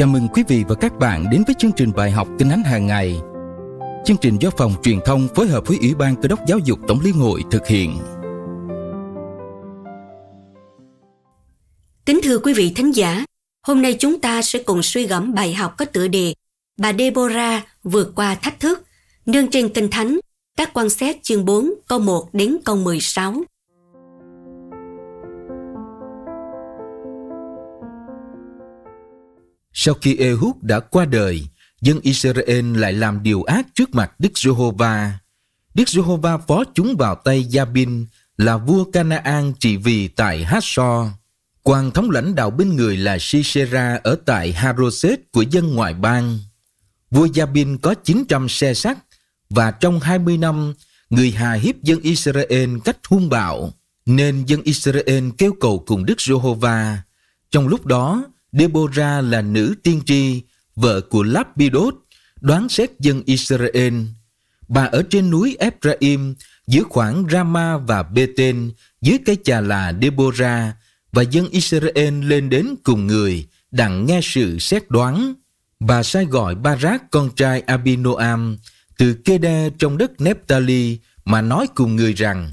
Chào mừng quý vị và các bạn đến với chương trình bài học kinh thánh hàng ngày. Chương trình do phòng truyền thông phối hợp với Ủy ban Cơ đốc Giáo dục Tổng Liên hội thực hiện. Kính thưa quý vị thính giả, hôm nay chúng ta sẽ cùng suy gẫm bài học có tựa đề Bà Deborah vượt qua thách thức, nương trên kinh thánh, các quan xét chương 4 câu 1 đến câu 16. Sau khi Ehud đã qua đời, dân Israel lại làm điều ác trước mặt Đức Giê-hô-va. Đức Giê-hô-va phó chúng vào tay Gia-bin là vua Canaan trị vì tại Hazor. Quan thống lãnh đạo bên người là Sisera ở tại Haroset của dân ngoại bang. Vua Gia-bin có 900 xe sắt và trong 20 năm, người hà hiếp dân Israel cách hung bạo, nên dân Israel kêu cầu cùng Đức Giê-hô-va. Trong lúc đó, Deborah là nữ tiên tri, vợ của Lapidot, đoán xét dân Israel. Bà ở trên núi Ephraim, giữa khoảng Rama và Beten, dưới cây chà là Deborah, và dân Israel lên đến cùng người, đặng nghe sự xét đoán. Bà sai gọi Barak con trai Abinoam từ Keda trong đất Nephtali mà nói cùng người rằng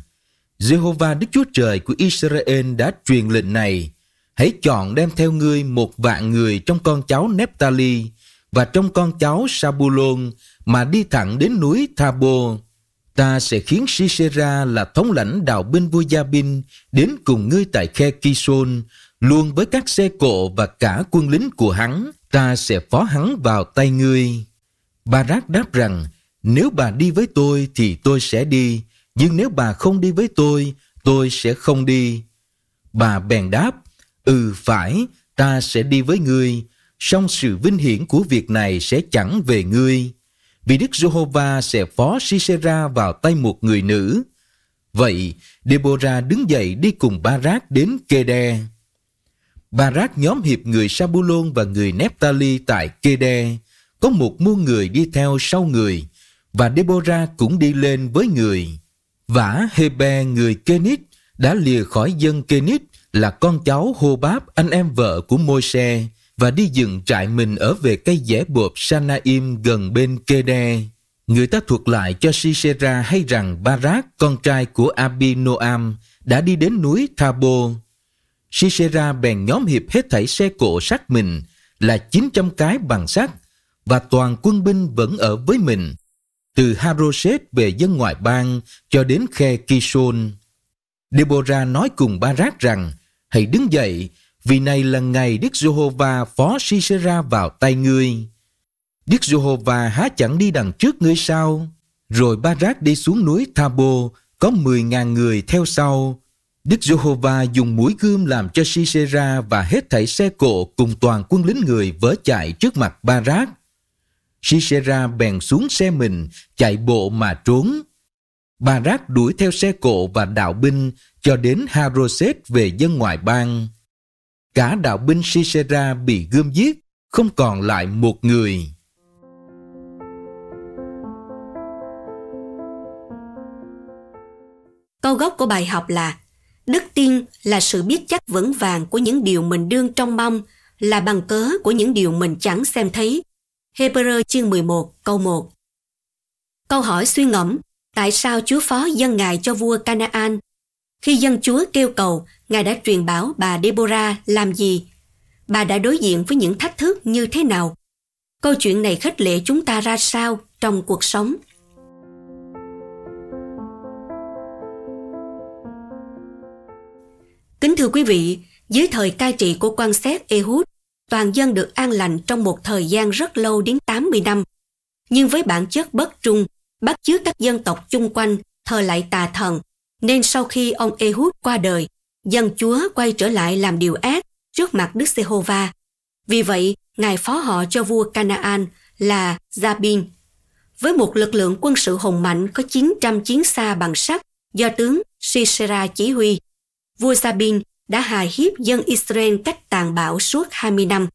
Jehovah Đức Chúa Trời của Israel đã truyền lệnh này hãy chọn đem theo ngươi một vạn người trong con cháu Nephtali và trong con cháu Sabulon mà đi thẳng đến núi Thabo. Ta sẽ khiến Sisera là thống lãnh đạo binh vua Gia Binh đến cùng ngươi tại khe Kishon, luôn với các xe cộ và cả quân lính của hắn, ta sẽ phó hắn vào tay ngươi. Barak đáp rằng, nếu bà đi với tôi thì tôi sẽ đi, nhưng nếu bà không đi với tôi, tôi sẽ không đi. Bà bèn đáp, Ừ phải, ta sẽ đi với ngươi, song sự vinh hiển của việc này sẽ chẳng về ngươi, vì Đức Giê-hô-va sẽ phó Sisera vào tay một người nữ. Vậy, Deborah đứng dậy đi cùng Barak đến Kê-đe. Barak nhóm hiệp người Sabulon và người Nephtali tại Kê-đe, có một muôn người đi theo sau người, và Deborah cũng đi lên với người. Vả Hebe người Kenit đã lìa khỏi dân Kenit là con cháu hô báp anh em vợ của môi xe và đi dựng trại mình ở về cây dẻ bộp Sanaim gần bên kê đe Người ta thuật lại cho Sisera hay rằng Barak, con trai của Abinoam, đã đi đến núi Thabo. Sisera bèn nhóm hiệp hết thảy xe cộ sát mình là 900 cái bằng sắt và toàn quân binh vẫn ở với mình, từ Haroset về dân ngoại bang cho đến khe Kishon. Deborah nói cùng Barak rằng hãy đứng dậy, vì này là ngày Đức Giê-hô-va phó Sisera vào tay ngươi. Đức Giê-hô-va há chẳng đi đằng trước ngươi sao? Rồi ba rác đi xuống núi Thabo, có 10.000 người theo sau. Đức Giê-hô-va dùng mũi gươm làm cho Sisera và hết thảy xe cộ cùng toàn quân lính người vỡ chạy trước mặt ba rác. Sisera bèn xuống xe mình, chạy bộ mà trốn bà rác đuổi theo xe cộ và đạo binh cho đến Haroset về dân ngoại bang. Cả đạo binh Sisera bị gươm giết, không còn lại một người. Câu gốc của bài học là Đức tin là sự biết chắc vững vàng của những điều mình đương trong mong, là bằng cớ của những điều mình chẳng xem thấy. Hebrew chương 11 câu 1 Câu hỏi suy ngẫm tại sao Chúa phó dân ngài cho vua Canaan. Khi dân Chúa kêu cầu, ngài đã truyền bảo bà Deborah làm gì? Bà đã đối diện với những thách thức như thế nào? Câu chuyện này khích lệ chúng ta ra sao trong cuộc sống? Kính thưa quý vị, dưới thời cai trị của quan xét Ehud, toàn dân được an lành trong một thời gian rất lâu đến 80 năm. Nhưng với bản chất bất trung, bắt chước các dân tộc chung quanh thờ lại tà thần, nên sau khi ông Ehud qua đời, dân chúa quay trở lại làm điều ác trước mặt Đức Jehovah Vì vậy, Ngài phó họ cho vua Canaan là Jabin. Với một lực lượng quân sự hùng mạnh có 900 chiến xa bằng sắt do tướng Sisera chỉ huy, vua Jabin đã hài hiếp dân Israel cách tàn bạo suốt 20 năm.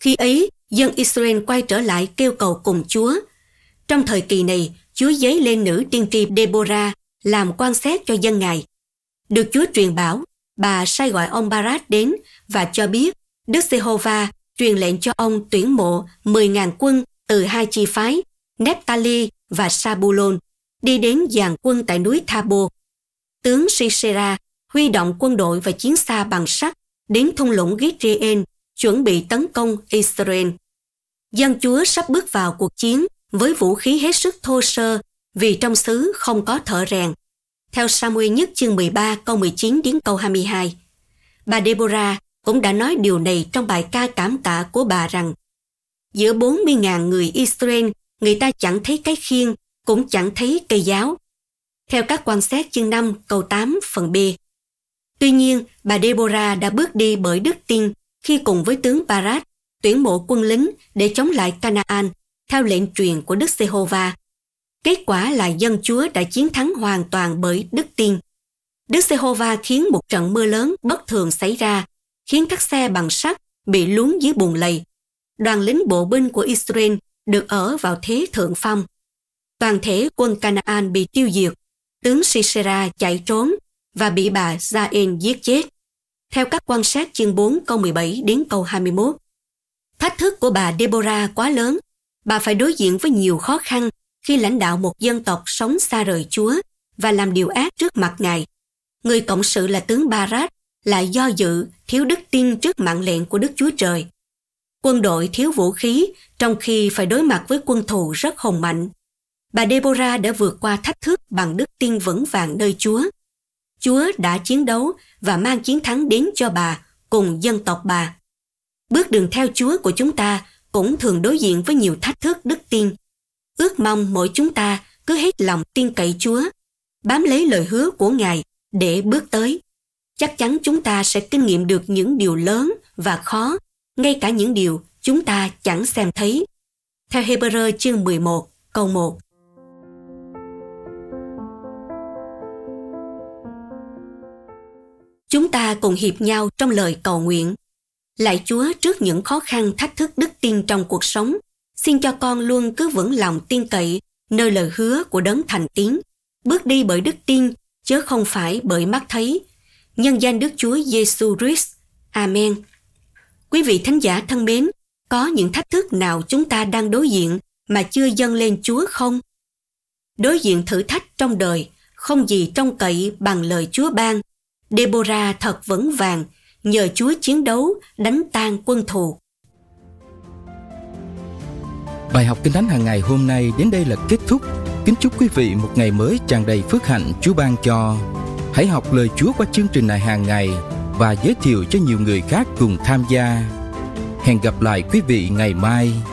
Khi ấy, dân Israel quay trở lại kêu cầu cùng Chúa trong thời kỳ này, Chúa giấy lên nữ tiên tri Deborah làm quan xét cho dân ngài. Được Chúa truyền bảo, bà sai gọi ông Barat đến và cho biết Đức Giê-hô-va truyền lệnh cho ông tuyển mộ 10.000 quân từ hai chi phái Neptali và Sabulon đi đến dàn quân tại núi Thabo. Tướng Sisera huy động quân đội và chiến xa bằng sắt đến thung lũng Gitrien chuẩn bị tấn công Israel. Dân chúa sắp bước vào cuộc chiến với vũ khí hết sức thô sơ vì trong xứ không có thợ rèn. Theo Samuel nhất chương 13 câu 19 đến câu 22. Bà Deborah cũng đã nói điều này trong bài ca cảm tạ của bà rằng giữa 40.000 người Israel người ta chẳng thấy cái khiên cũng chẳng thấy cây giáo. Theo các quan sát chương 5 câu 8 phần B. Tuy nhiên, bà Deborah đã bước đi bởi đức tin khi cùng với tướng Barat tuyển mộ quân lính để chống lại Canaan theo lệnh truyền của Đức Giê-hô-va. Kết quả là dân Chúa đã chiến thắng hoàn toàn bởi đức tin. Đức Giê-hô-va khiến một trận mưa lớn bất thường xảy ra, khiến các xe bằng sắt bị lún dưới bùn lầy. Đoàn lính bộ binh của Israel được ở vào thế thượng phong. Toàn thể quân Canaan bị tiêu diệt, tướng Sisera chạy trốn và bị bà Zain giết chết. Theo các quan sát chương 4 câu 17 đến câu 21, thách thức của bà Deborah quá lớn Bà phải đối diện với nhiều khó khăn khi lãnh đạo một dân tộc sống xa rời Chúa và làm điều ác trước mặt Ngài. Người cộng sự là tướng Barat lại do dự, thiếu đức tin trước mạng lệnh của Đức Chúa Trời. Quân đội thiếu vũ khí trong khi phải đối mặt với quân thù rất hùng mạnh. Bà Deborah đã vượt qua thách thức bằng đức tin vững vàng nơi Chúa. Chúa đã chiến đấu và mang chiến thắng đến cho bà cùng dân tộc bà. Bước đường theo Chúa của chúng ta cũng thường đối diện với nhiều thách thức đức tin. Ước mong mỗi chúng ta cứ hết lòng tin cậy Chúa, bám lấy lời hứa của Ngài để bước tới. Chắc chắn chúng ta sẽ kinh nghiệm được những điều lớn và khó, ngay cả những điều chúng ta chẳng xem thấy. Theo Hebrew chương 11, câu 1. Chúng ta cùng hiệp nhau trong lời cầu nguyện Lạy Chúa trước những khó khăn thách thức đức tin trong cuộc sống, xin cho con luôn cứ vững lòng tin cậy nơi lời hứa của đấng thành tín bước đi bởi đức tin chứ không phải bởi mắt thấy. Nhân danh Đức Chúa Giêsu Christ. Amen. Quý vị thánh giả thân mến, có những thách thức nào chúng ta đang đối diện mà chưa dâng lên Chúa không? Đối diện thử thách trong đời, không gì trông cậy bằng lời Chúa ban. Deborah thật vững vàng nhờ Chúa chiến đấu đánh tan quân thù. Bài học Kinh Thánh hàng ngày hôm nay đến đây là kết thúc. Kính chúc quý vị một ngày mới tràn đầy phước hạnh Chúa ban cho. Hãy học lời Chúa qua chương trình này hàng ngày và giới thiệu cho nhiều người khác cùng tham gia. Hẹn gặp lại quý vị ngày mai.